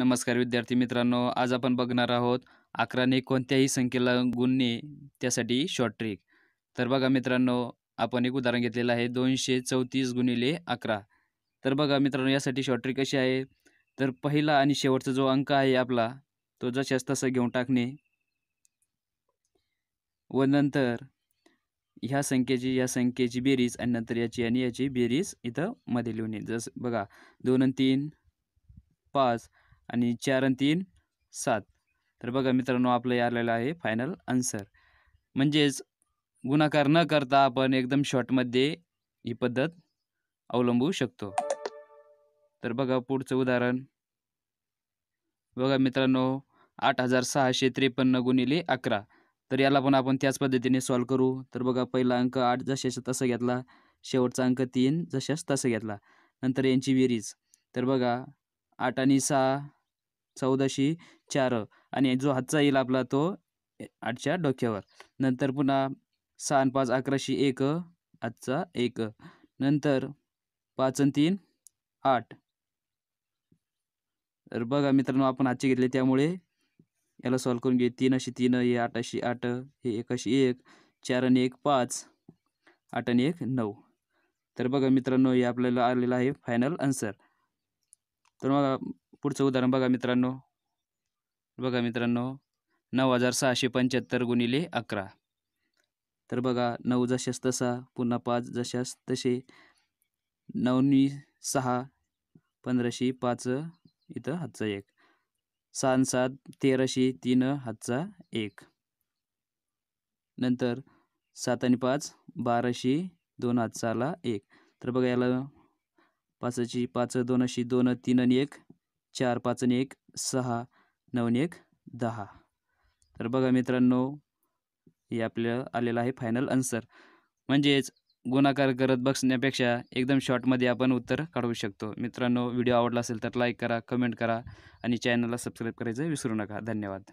नमस्कार विद्यार्थी मित्रांनो आज आपण बघणार आहोत अकराने कोणत्याही संख्येला गुणणे त्यासाठी शॉर्ट ट्रिक तर बघा मित्रांनो आपण एक उदाहरण घेतलेलं आहे दोनशे चौतीस गुणिले अकरा तर बघा मित्रांनो यासाठी शॉर्ट ट्रिक कशी आहे तर पहिला आणि शेवटचा जो अंक आहे आपला तो जशास तसा घेऊन टाकणे व नंतर ह्या संख्येची या संख्येची बेरीज आणि नंतर याची आणि याची बेरीज इथं मध्ये लिहून जसं बघा दोन आणि तीन पाच आणि चार आणि तीन सात तर बघा मित्रांनो आपलं आलेलं आहे फायनल आन्सर म्हणजेच गुणाकार न करता आपण एकदम शॉर्टमध्ये ही पद्धत अवलंबू शकतो तर बघा पुढचं उदाहरण बघा मित्रांनो आठ हजार सहाशे त्रेपन्न गुणिले अकरा तर याला पण आपण त्याच पद्धतीने सॉल्व करू तर बघा पहिला अंक आठ जशास तसा घेतला शेवटचा अंक तीन जशाच तसा घेतला नंतर यांची बेरीज तर बघा आठ आणि सहा चौदाशी चार आणि जो हातचा येईल आपला तो आठच्या डोक्यावर नंतर पुन्हा सहा आणि पाच अकराशे एक आजचा एक नंतर पाच आणि तीन आठ तर बघा मित्रांनो आपण हातचे घेतले त्यामुळे याला सॉल्व करून घे तीन अशी तीन हे आठ अशी आठ हे एक अशी एक चार आणि एक पाच आठ आणि एक नऊ तर बघा मित्रांनो हे आपल्याला आलेलं आहे फायनल आन्सर तर मग पुढचं उदाहरण बघा मित्रांनो बघा मित्रांनो नऊ हजार सहाशे पंच्याहत्तर गुणिले अकरा तर बघा नऊ जशास तसा पुन्हा पाच जशास तसे नऊनी सहा पंधराशे पाच इथं हातचा एक सहा सात तेराशे तीन हातचा एक नंतर सात आणि पाच बाराशे दोन हातचाला एक तर बघा याला पाचची पाच दोन अशी दोन तीन आणि एक चार पाच आणि एक सहा नऊ एक दहा तर बघा मित्रांनो हे आपल्या आलेलं आहे फायनल आन्सर म्हणजेच गुणाकार करत बसण्यापेक्षा एकदम शॉर्टमध्ये आपण उत्तर काढू शकतो मित्रांनो व्हिडिओ आवडला असेल तर लाईक करा कमेंट करा आणि चॅनलला सबस्क्राईब करायचं विसरू नका धन्यवाद